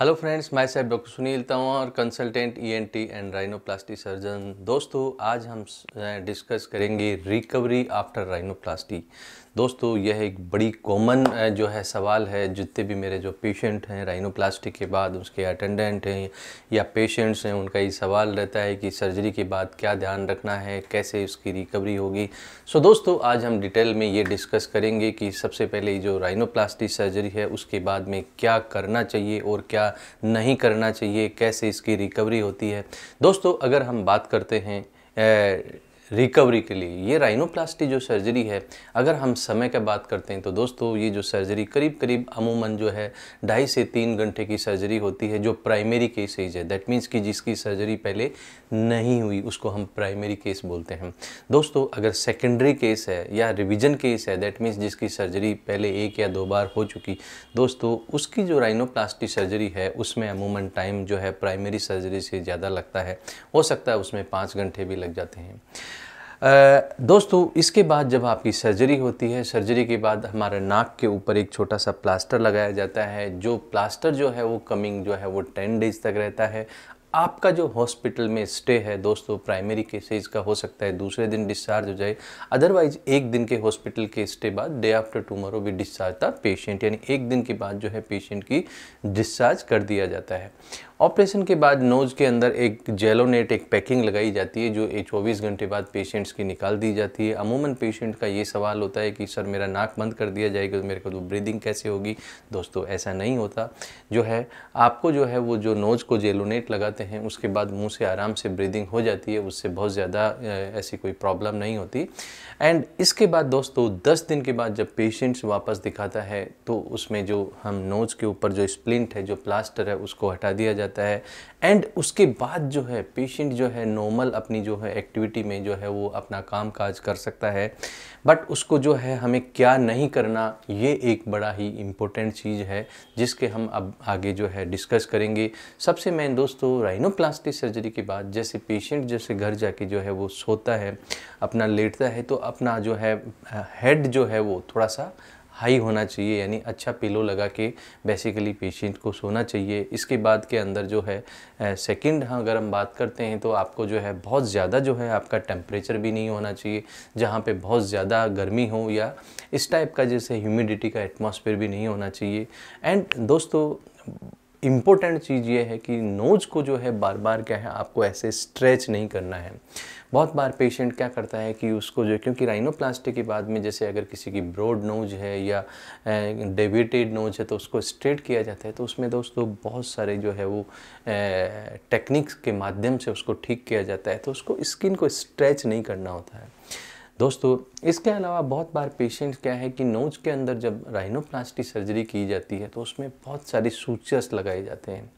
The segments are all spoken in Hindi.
हेलो फ्रेंड्स मैं साहब doctor Sunil Tanwar consultant ENT and rhinoplasty surgeon दोस्तों आज हम डिस्कस करेंगे रिकवरी आफ्टर राइनोप्लास्टी दोस्तों यह एक बड़ी कॉमन जो है सवाल है जितने भी मेरे जो पेशेंट हैं राइनोप्लास्टिक के बाद उसके अटेंडेंट हैं या पेशेंट्स हैं उनका ये सवाल रहता है कि सर्जरी के बाद क्या ध्यान रखना है कैसे उसकी रिकवरी होगी सो दोस्तों आज हम डिटेल में ये डिस्कस करेंगे कि सबसे पहले जो राइनोप्लास्टिक सर्जरी है उसके बाद में क्या करना चाहिए और क्या नहीं करना चाहिए कैसे इसकी रिकवरी होती है दोस्तों अगर हम बात करते हैं रिकवरी के लिए ये राइनोप्लास्टी जो सर्जरी है अगर हम समय का बात करते हैं तो दोस्तों ये जो सर्जरी करीब करीब अमूमन जो है ढाई से तीन घंटे की सर्जरी होती है जो प्राइमरी केसेज है दैट मीन्स कि जिसकी सर्जरी पहले नहीं हुई उसको हम प्राइमरी केस बोलते हैं दोस्तों अगर सेकेंडरी केस है या रिविजन केस है दैट मीन्स जिसकी सर्जरी पहले एक या दो बार हो चुकी दोस्तों उसकी जो राइनोप्लास्टी सर्जरी है उसमें अमूमन टाइम जो है प्राइमरी सर्जरी से ज़्यादा लगता है हो सकता है उसमें पाँच घंटे भी लग जाते हैं दोस्तों इसके बाद जब आपकी सर्जरी होती है सर्जरी के बाद हमारे नाक के ऊपर एक छोटा सा प्लास्टर लगाया जाता है जो प्लास्टर जो है वो कमिंग जो है वो टेन डेज तक रहता है आपका जो हॉस्पिटल में स्टे है दोस्तों प्राइमरी केसेज का हो सकता है दूसरे दिन डिस्चार्ज हो जाए अदरवाइज एक दिन के हॉस्पिटल के स्टे बाद डे आफ्टर टुमारो भी डिस्चार्ज था पेशेंट यानी एक दिन के बाद जो है पेशेंट की डिस्चार्ज कर दिया जाता है ऑपरेशन के बाद नोज़ के अंदर एक जेलोनेट एक पैकिंग लगाई जाती है जो चौबीस घंटे बाद पेशेंट्स की निकाल दी जाती है अमूमन पेशेंट का ये सवाल होता है कि सर मेरा नाक बंद कर दिया जाएगा तो मेरे को तो ब्रीदिंग कैसे होगी दोस्तों ऐसा नहीं होता जो है आपको जो है वो जो नोज़ को जेलोनेट लगाते हैं उसके बाद मुँह से आराम से ब्रीदिंग हो जाती है उससे बहुत ज़्यादा ऐसी कोई प्रॉब्लम नहीं होती एंड इसके बाद दोस्तों दस दिन के बाद जब पेशेंट्स वापस दिखाता है तो उसमें जो हम नोज़ के ऊपर जो स्प्लिंट है जो प्लास्टर है उसको हटा दिया जाता जाता है एंड उसके बाद जो है पेशेंट जो है नॉर्मल अपनी जो है एक्टिविटी में जो है वो अपना काम काज कर सकता है बट उसको जो है हमें क्या नहीं करना ये एक बड़ा ही इम्पोर्टेंट चीज़ है जिसके हम अब आगे जो है डिस्कस करेंगे सबसे मेन दोस्तों राइनोप्लास्टिक सर्जरी के बाद जैसे पेशेंट जैसे घर जाके जो है वो सोता है अपना लेटता है तो अपना जो है हेड जो है वो थोड़ा सा हाई होना चाहिए यानी अच्छा पिलो लगा के बेसिकली पेशेंट को सोना चाहिए इसके बाद के अंदर जो है सेकंड हाँ अगर हम बात करते हैं तो आपको जो है बहुत ज़्यादा जो है आपका टेम्परेचर भी नहीं होना चाहिए जहाँ पे बहुत ज़्यादा गर्मी हो या इस टाइप का जैसे ह्यूमिडिटी का एटमॉस्फेयर भी नहीं होना चाहिए एंड दोस्तों इम्पोर्टेंट चीज़ ये है कि नोज को जो है बार बार क्या है आपको ऐसे स्ट्रेच नहीं करना है बहुत बार पेशेंट क्या करता है कि उसको जो क्योंकि राइनोप्लास्टी के बाद में जैसे अगर किसी की ब्रॉड नोज है या डेविटेड नोज है तो उसको स्ट्रेट किया जाता है तो उसमें दोस्तों बहुत सारे जो है वो टेक्निक्स के माध्यम से उसको ठीक किया जाता है तो उसको स्किन को स्ट्रेच नहीं करना होता है दोस्तों इसके अलावा बहुत बार पेशेंट क्या है कि नोज के अंदर जब राइनोप्लास्टी सर्जरी की जाती है तो उसमें बहुत सारी सूचर्स लगाए जाते हैं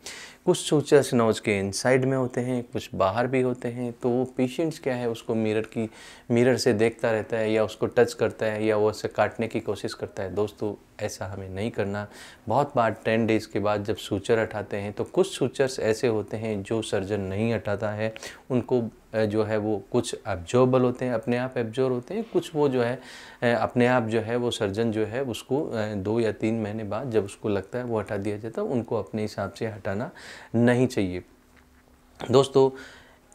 कुछ सूचर्स नोज के इनसाइड में होते हैं कुछ बाहर भी होते हैं तो वो पेशेंट्स क्या है उसको मिरर की मिरर से देखता रहता है या उसको टच करता है या वो उसे काटने की कोशिश करता है दोस्तों ऐसा हमें नहीं करना बहुत बार टेन डेज़ के बाद जब सूचर हटाते हैं तो कुछ सूचर्स ऐसे होते हैं जो सर्जन नहीं हटाता है उनको जो है वो कुछ एब्जॉर्बल होते हैं अपने आप एब्जॉर्ब होते हैं कुछ वो जो है अपने आप जो है वो सर्जन जो है उसको दो या तीन महीने बाद जब उसको लगता है वो हटा दिया जाता है उनको अपने हिसाब से हटाना नहीं चाहिए दोस्तों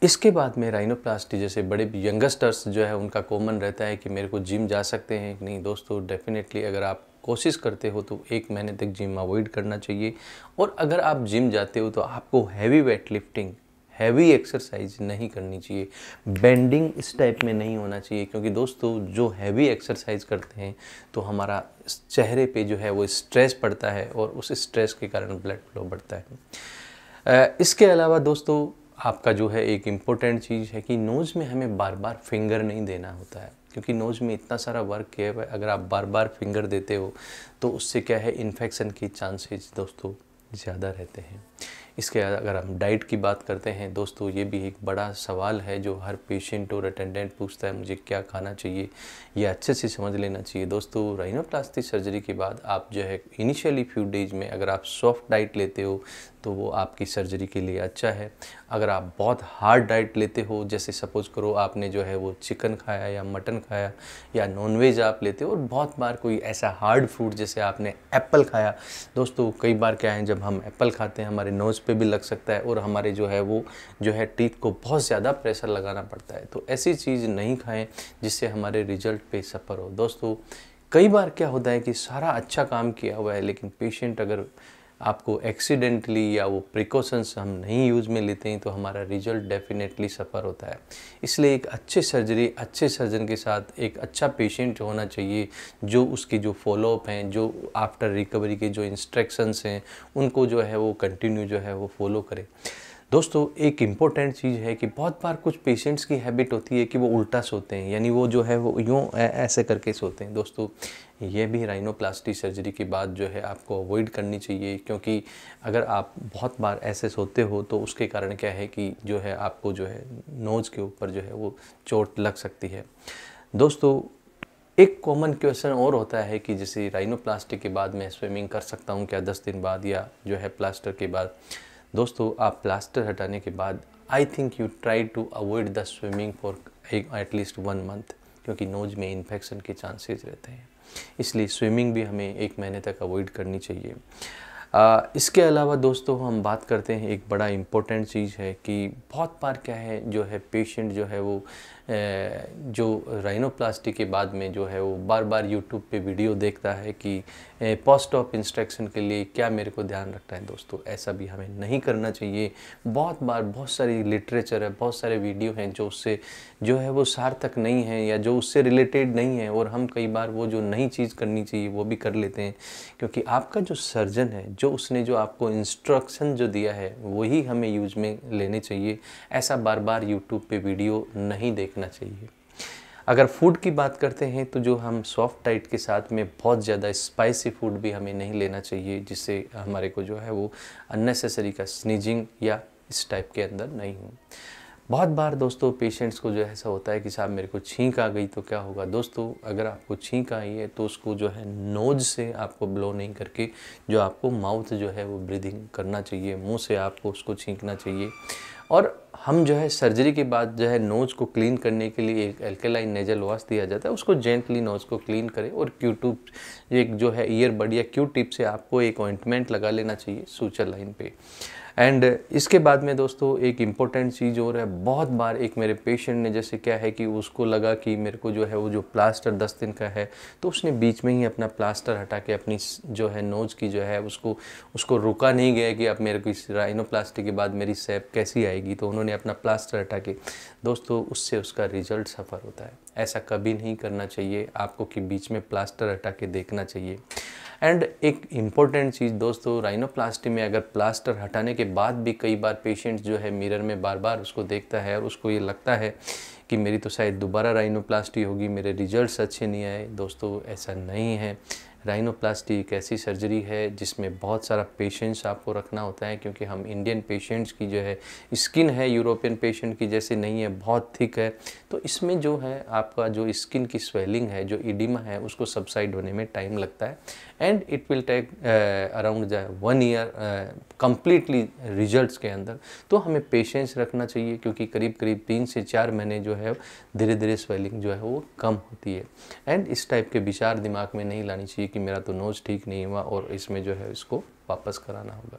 इसके बाद में राइनोप्लास्टी जैसे बड़े यंगस्टर्स जो है उनका कॉमन रहता है कि मेरे को जिम जा सकते हैं कि नहीं दोस्तों डेफिनेटली अगर आप कोशिश करते हो तो एक महीने तक जिम अवॉइड करना चाहिए और अगर आप जिम जाते हो तो आपको heavy weight lifting heavy exercise नहीं करनी चाहिए बेंडिंग इस टाइप में नहीं होना चाहिए क्योंकि दोस्तों जो हैवी एक्सरसाइज करते हैं तो हमारा चेहरे पे जो है वो स्ट्रेस पड़ता है और उस स्ट्रेस के कारण ब्लड फ्लो बढ़ता है इसके अलावा दोस्तों आपका जो है एक इम्पोर्टेंट चीज़ है कि नोज़ में हमें बार बार फिंगर नहीं देना होता है क्योंकि नोज़ में इतना सारा वर्क किया है अगर आप बार बार फिंगर देते हो तो उससे क्या है इन्फेक्शन के चांसेज दोस्तों ज़्यादा रहते हैं इसके अगर हम डाइट की बात करते हैं दोस्तों ये भी एक बड़ा सवाल है जो हर पेशेंट और अटेंडेंट पूछता है मुझे क्या खाना चाहिए यह अच्छे से समझ लेना चाहिए दोस्तों राइनोप्लास्टिक सर्जरी के बाद आप जो है इनिशियली फ्यू डेज में अगर आप सॉफ्ट डाइट लेते हो तो वो आपकी सर्जरी के लिए अच्छा है अगर आप बहुत हार्ड डाइट लेते हो जैसे सपोज़ करो आपने जो है वो चिकन खाया या मटन खाया या नॉनवेज आप लेते हो और बहुत बार कोई ऐसा हार्ड फ्रूट जैसे आपने एप्पल खाया दोस्तों कई बार क्या है जब हम एप्पल खाते हैं हमारे नोज़ पे भी लग सकता है और हमारे जो है वो जो है टीथ को बहुत ज़्यादा प्रेशर लगाना पड़ता है तो ऐसी चीज़ नहीं खाएँ जिससे हमारे रिजल्ट पे सफ़र हो दोस्तों कई बार क्या होता है कि सारा अच्छा काम किया हुआ है लेकिन पेशेंट अगर आपको एक्सीडेंटली या वो प्रिकॉशंस हम नहीं यूज़ में लेते हैं तो हमारा रिजल्ट डेफिनेटली सफ़र होता है इसलिए एक अच्छे सर्जरी अच्छे सर्जन के साथ एक अच्छा पेशेंट होना चाहिए जो उसके जो फॉलोअप हैं जो आफ्टर रिकवरी के जो इंस्ट्रक्शंस हैं उनको जो है वो कंटिन्यू जो है वो फॉलो करें दोस्तों एक इम्पॉर्टेंट चीज़ है कि बहुत बार कुछ पेशेंट्स की हैबिट होती है कि वो उल्टा सोते हैं यानी वो जो है वो यूँ ऐसे करके सोते हैं दोस्तों ये भी राइनोप्लास्टी सर्जरी के बाद जो है आपको अवॉइड करनी चाहिए क्योंकि अगर आप बहुत बार ऐसे सोते हो तो उसके कारण क्या है कि जो है आपको जो है नोज़ के ऊपर जो है वो चोट लग सकती है दोस्तों एक कॉमन क्वेश्चन और होता है कि जैसे राइनोप्लास्टी के बाद मैं स्विमिंग कर सकता हूँ क्या दस दिन बाद या जो है प्लास्टर के बाद दोस्तों आप प्लास्टर हटाने के बाद I think you try to avoid the swimming for at least one month क्योंकि नोज में इन्फेक्शन के चांसेस रहते हैं इसलिए स्विमिंग भी हमें एक महीने तक अवॉइड करनी चाहिए इसके अलावा दोस्तों हम बात करते हैं एक बड़ा इम्पोर्टेंट चीज़ है कि बहुत बार क्या है जो है पेशेंट जो है वो जो राइनोप्लास्टी के बाद में जो है वो बार बार यूट्यूब पे वीडियो देखता है कि पोस्ट ऑफ इंस्ट्रक्शन के लिए क्या मेरे को ध्यान रखना है दोस्तों ऐसा भी हमें नहीं करना चाहिए बहुत बार बहुत सारी लिटरेचर है बहुत सारे वीडियो हैं जो उससे जो है वो सार्थक नहीं है या जो उससे रिलेटेड नहीं है और हम कई बार वो जो नई चीज़ करनी चाहिए वो भी कर लेते हैं क्योंकि आपका जो सर्जन है जो उसने जो आपको इंस्ट्रक्शन जो दिया है वही हमें यूज में लेने चाहिए ऐसा बार बार यूट्यूब पे वीडियो नहीं देखना चाहिए अगर फूड की बात करते हैं तो जो हम सॉफ्ट डाइट के साथ में बहुत ज़्यादा स्पाइसी फूड भी हमें नहीं लेना चाहिए जिससे हमारे को जो है वो अननेसेसरी का स्नीजिंग या इस टाइप के अंदर नहीं हो बहुत बार दोस्तों पेशेंट्स को जो है ऐसा होता है कि साहब मेरे को छींक आ गई तो क्या होगा दोस्तों अगर आपको छींक आई है तो उसको जो है नोज से आपको ब्लो नहीं करके जो आपको माउथ जो है वो ब्रीदिंग करना चाहिए मुंह से आपको उसको छींकना चाहिए और हम जो है सर्जरी के बाद जो है नोज़ को क्लीन करने के लिए एक एल्केलाइन नेजल वॉश दिया जाता है उसको जेंटली नोज़ को क्लीन करें और क्यू ट्यूब एक जो है ईयरबड या क्यू टिप से आपको एक ऑइंटमेंट लगा लेना चाहिए सूचर लाइन पे एंड इसके बाद में दोस्तों एक इम्पोर्टेंट चीज़ और है बहुत बार एक मेरे पेशेंट ने जैसे क्या है कि उसको लगा कि मेरे को जो है वो जो प्लास्टर दस दिन का है तो उसने बीच में ही अपना प्लास्टर हटा के अपनी जो है नोज़ की जो है उसको उसको रुका नहीं गया कि अब मेरे को इस राइनोप्लास्टी के बाद मेरी सेप कैसी आएगी आएगी तो उन्होंने अपना प्लास्टर हटा के दोस्तों उससे उसका रिजल्ट सफ़र होता है ऐसा कभी नहीं करना चाहिए आपको कि बीच में प्लास्टर हटा के देखना चाहिए एंड एक इम्पॉर्टेंट चीज़ दोस्तों राइनोप्लास्टी में अगर प्लास्टर हटाने के बाद भी कई बार पेशेंट जो है मिरर में बार बार उसको देखता है और उसको ये लगता है कि मेरी तो शायद दोबारा राइनोप्लास्टी होगी मेरे रिजल्ट्स अच्छे नहीं आए दोस्तों ऐसा नहीं है राइनोप्लास्टी एक ऐसी सर्जरी है जिसमें बहुत सारा पेशेंट्स आपको रखना होता है क्योंकि हम इंडियन पेशेंट्स की जो है स्किन है यूरोपियन पेशेंट की जैसे नहीं है बहुत थिक है तो इसमें जो है आपका जो स्किन की स्वेलिंग है जो इडिमा है उसको सबसाइड होने में टाइम लगता है and it will take around one year completely result के अंदर तो हमें पेशेंस रखना चाहिए क्योंकि करीब करीब तीन से चार महीने जो है धीरे धीरे स्वेलिंग जो है वो कम होती है एंड इस टाइप के विचार दिमाग में नहीं लानी चाहिए कि मेरा तो नोज़ ठीक नहीं हुआ और इसमें जो है इसको वापस कराना होगा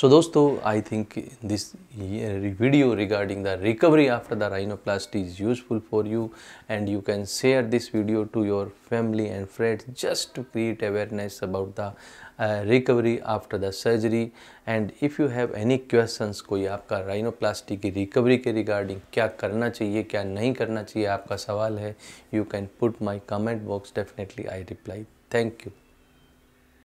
सो दोस्तों I think this video regarding the recovery after the rhinoplasty is useful for you and you can share this video to your family and friends just to create awareness about the recovery after the surgery and if you have any questions कोई आपका राइनोप्लास्टी की रिकवरी के रिगार्डिंग क्या करना चाहिए क्या नहीं करना चाहिए आपका सवाल है you can put my comment box definitely I reply thank you